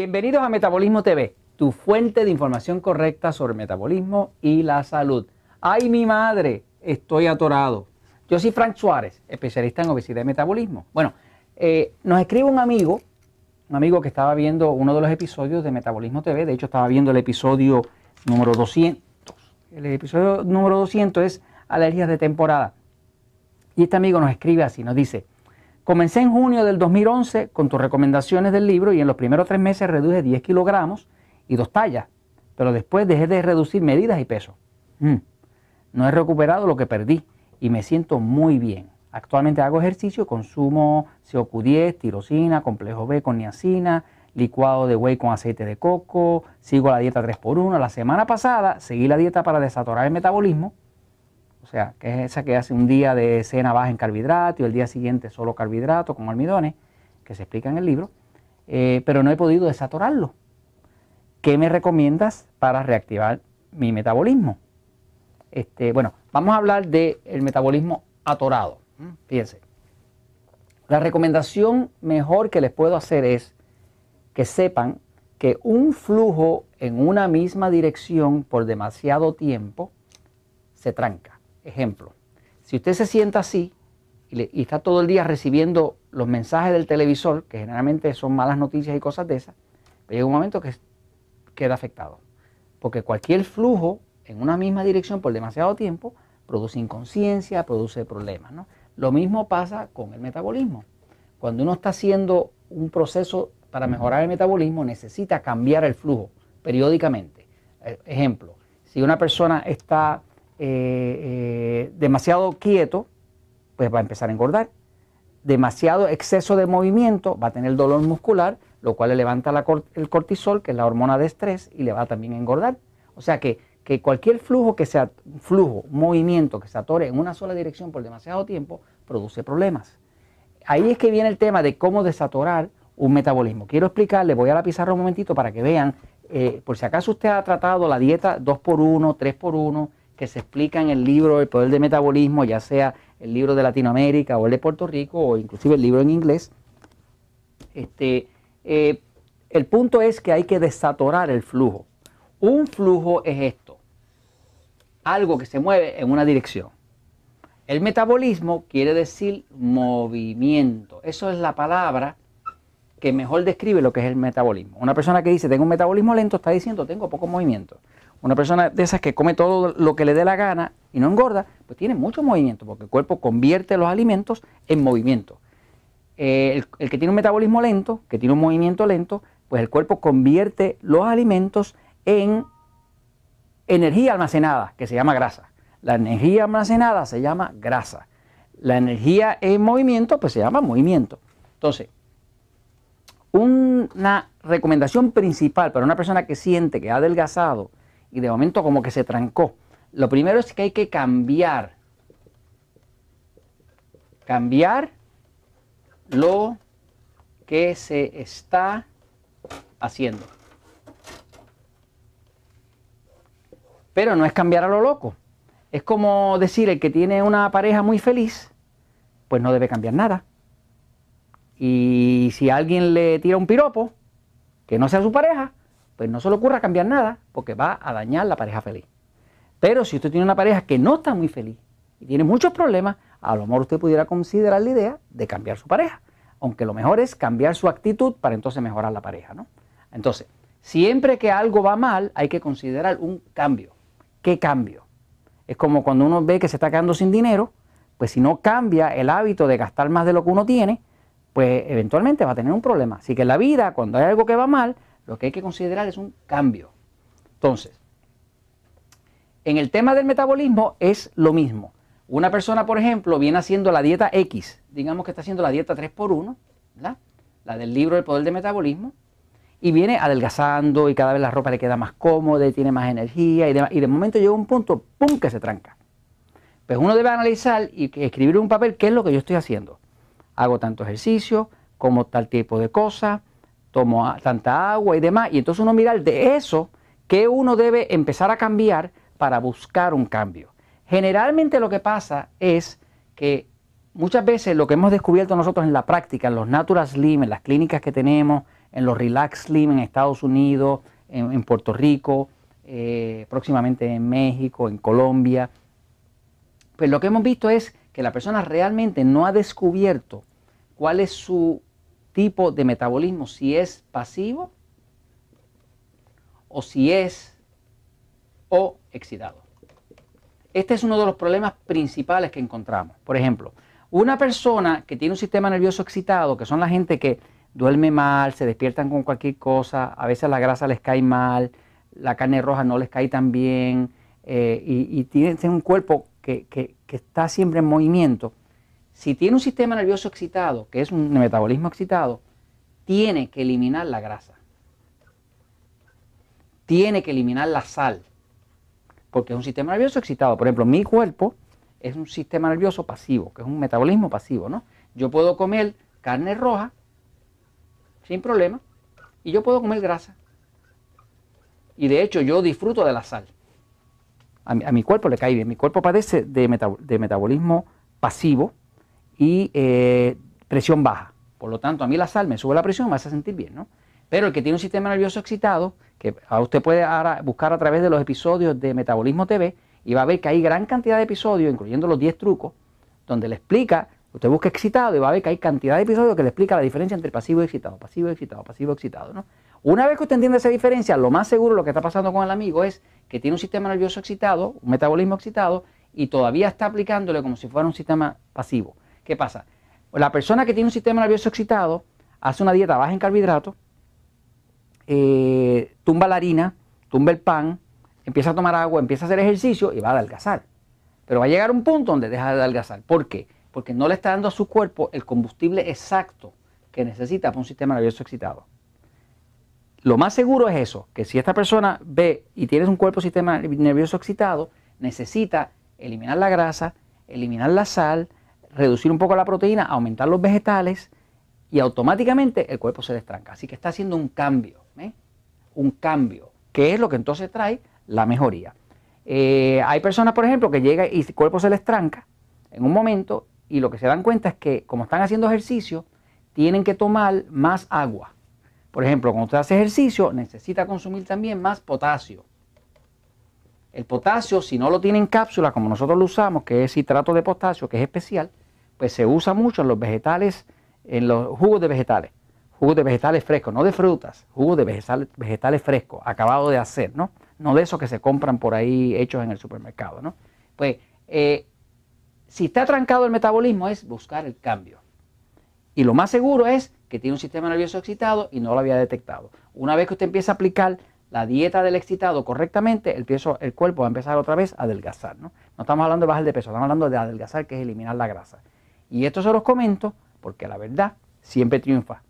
Bienvenidos a Metabolismo TV, tu fuente de información correcta sobre metabolismo y la salud. ¡Ay, mi madre! Estoy atorado. Yo soy Frank Suárez, especialista en obesidad y metabolismo. Bueno, eh, nos escribe un amigo, un amigo que estaba viendo uno de los episodios de Metabolismo TV, de hecho estaba viendo el episodio número 200. El episodio número 200 es alergias de temporada. Y este amigo nos escribe así, nos dice, Comencé en junio del 2011 con tus recomendaciones del libro y en los primeros tres meses reduje 10 kilogramos y dos tallas, pero después dejé de reducir medidas y peso. Mm. No he recuperado lo que perdí y me siento muy bien. Actualmente hago ejercicio, consumo COQ10, tirosina, complejo B con niacina, licuado de whey con aceite de coco, sigo la dieta 3x1. La semana pasada seguí la dieta para desatorar el metabolismo o sea, que es esa que hace un día de cena baja en carbohidratos y el día siguiente solo carbohidrato con almidones, que se explica en el libro, eh, pero no he podido desatorarlo. ¿Qué me recomiendas para reactivar mi metabolismo? Este, bueno, vamos a hablar del metabolismo atorado. Fíjense, la recomendación mejor que les puedo hacer es que sepan que un flujo en una misma dirección por demasiado tiempo se tranca. Ejemplo, si usted se sienta así y, está todo el día recibiendo los mensajes del televisor, que generalmente son malas noticias y cosas de esas, pues llega un momento que queda afectado. Porque cualquier flujo en una misma dirección por demasiado tiempo produce inconsciencia, produce problemas. Lo mismo pasa con el metabolismo. Cuando uno está haciendo un proceso para mejorar el metabolismo, necesita cambiar el flujo periódicamente. E, ejemplo, si una persona está eh, eh, demasiado quieto, pues va a empezar a engordar. Demasiado exceso de movimiento, va a tener dolor muscular, lo cual le levanta la el cortisol, que es la hormona de estrés, y le va a también a engordar. O sea que, cualquier flujo que sea flujo, movimiento que se atore en una sola dirección por demasiado tiempo, produce problemas. Ahí es que viene el tema de cómo desatorar un metabolismo. Quiero explicarle, voy a la pizarra un momentito para que vean, eh, por si acaso usted ha tratado la dieta 2x1, 3x1, que se explica en el libro El Poder del Metabolismo, ya sea el libro de Latinoamérica o el de Puerto Rico o inclusive el libro en inglés. Este, eh, el punto es que hay que desatorar el flujo. Un flujo es esto, algo que se mueve en una dirección. El metabolismo quiere decir movimiento. Eso es la palabra que mejor describe lo que es el metabolismo. Una persona que dice tengo un metabolismo lento está diciendo tengo poco movimiento. Una persona de esas que come todo lo que le dé la gana y no engorda, pues tiene mucho movimiento, porque el cuerpo convierte los alimentos en movimiento. Eh, el, que tiene un metabolismo lento, que tiene un movimiento lento, pues el cuerpo convierte los alimentos en energía almacenada, que se llama grasa. La energía almacenada se llama grasa. La energía en movimiento, pues se llama movimiento. Entonces, una recomendación principal para una persona que siente que ha adelgazado y de momento como que se trancó. Lo primero es que hay que cambiar. Cambiar lo que se está haciendo. Pero no es cambiar a lo loco. Es como decir, el que tiene una pareja muy feliz, pues no debe cambiar nada. Y si alguien le tira un piropo, que no sea su pareja, pues no se le ocurra cambiar nada porque va a dañar la pareja feliz. Pero si usted tiene una pareja que no está muy feliz y tiene muchos problemas, a lo mejor usted pudiera considerar la idea de cambiar su pareja. Aunque lo mejor es cambiar su actitud para entonces mejorar la pareja, ¿no? Entonces, siempre que algo va mal, hay que considerar un cambio. ¿Qué cambio? Es como cuando uno ve que se está quedando sin dinero, pues si no cambia el hábito de gastar más de lo que uno tiene, pues eventualmente va a tener un problema. Así que en la vida, cuando hay algo que va mal, lo que hay que considerar es un cambio. Entonces, en el tema del metabolismo es lo mismo. Una persona, por ejemplo, viene haciendo la dieta X, digamos que está haciendo la dieta 3x1, 1 la del libro El Poder del Metabolismo, y viene adelgazando y cada vez la ropa le queda más cómoda y tiene más energía y de, y de momento llega un punto, ¡pum!, que se tranca. Pues uno debe analizar y escribir un papel qué es lo que yo estoy haciendo. Hago tanto ejercicio, como tal tipo de cosas, como tanta agua y demás. Y entonces uno mira de eso que uno debe empezar a cambiar para buscar un cambio. Generalmente lo que pasa es que muchas veces lo que hemos descubierto nosotros en la práctica, en los Natural Slim, en las clínicas que tenemos, en los Relax Slim en Estados Unidos, en, Puerto Rico, eh, próximamente en México, en Colombia, pues lo que hemos visto es que la persona realmente no ha descubierto cuál es su tipo de metabolismo, si es pasivo o si es o excitado. Este es uno de los problemas principales que encontramos. Por ejemplo, una persona que tiene un sistema nervioso excitado, que son la gente que duerme mal, se despiertan con cualquier cosa, a veces la grasa les cae mal, la carne roja no les cae tan bien, eh, y, tienen un cuerpo que está siempre en movimiento, si tiene un sistema nervioso excitado, que es un metabolismo excitado, tiene que eliminar la grasa. Tiene que eliminar la sal. Porque es un sistema nervioso excitado. Por ejemplo, mi cuerpo es un sistema nervioso pasivo, que es un metabolismo pasivo, ¿no? Yo puedo comer carne roja sin problema y yo puedo comer grasa. Y de hecho yo disfruto de la sal. A mi, cuerpo le cae bien. Mi cuerpo padece de metabolismo pasivo y eh, presión baja. Por lo tanto, a mí la sal me sube la presión y me hace sentir bien, ¿no? Pero el que tiene un sistema nervioso excitado, que usted puede ahora buscar a través de los episodios de Metabolismo TV, y va a ver que hay gran cantidad de episodios, incluyendo los 10 trucos, donde le explica, usted busca excitado y va a ver que hay cantidad de episodios que le explica la diferencia entre pasivo y excitado, pasivo y excitado, pasivo y excitado, Una vez que usted entiende esa diferencia, lo más seguro lo que está pasando con el amigo es que tiene un sistema nervioso excitado, un metabolismo excitado, y todavía está aplicándole como si fuera un sistema pasivo. ¿Qué pasa? La persona que tiene un sistema nervioso excitado hace una dieta baja en carbohidratos, eh, tumba la harina, tumba el pan, empieza a tomar agua, empieza a hacer ejercicio y va a adelgazar. Pero va a llegar un punto donde deja de adelgazar. ¿Por qué? Porque no le está dando a su cuerpo el combustible exacto que necesita para un sistema nervioso excitado. Lo más seguro es eso, que si esta persona ve y tiene un cuerpo sistema nervioso excitado, necesita eliminar la grasa, eliminar la sal, reducir un poco la proteína, aumentar los vegetales y automáticamente el cuerpo se destranca. Así que está haciendo un cambio, ¿eh? un cambio, que es lo que entonces trae la mejoría. Eh, hay personas, por ejemplo, que llegan y el cuerpo se les tranca en un momento y lo que se dan cuenta es que como están haciendo ejercicio, tienen que tomar más agua. Por ejemplo, cuando usted hace ejercicio, necesita consumir también más potasio. El potasio, si no lo tiene en cápsula, como nosotros lo usamos, que es citrato de potasio, que es especial, pues se usa mucho en los vegetales, en los jugos de vegetales, jugos de vegetales frescos, no de frutas, jugos de vegetales, vegetales frescos, acabado de hacer, ¿no? No de esos que se compran por ahí hechos en el supermercado, ¿no? Pues eh, si está trancado el metabolismo es buscar el cambio. Y lo más seguro es que tiene un sistema nervioso excitado y no lo había detectado. Una vez que usted empieza a aplicar la dieta del excitado correctamente, el, el cuerpo va a empezar otra vez a adelgazar. ¿no? no estamos hablando de bajar de peso, estamos hablando de adelgazar, que es eliminar la grasa. Y esto se los comento porque la verdad siempre triunfa.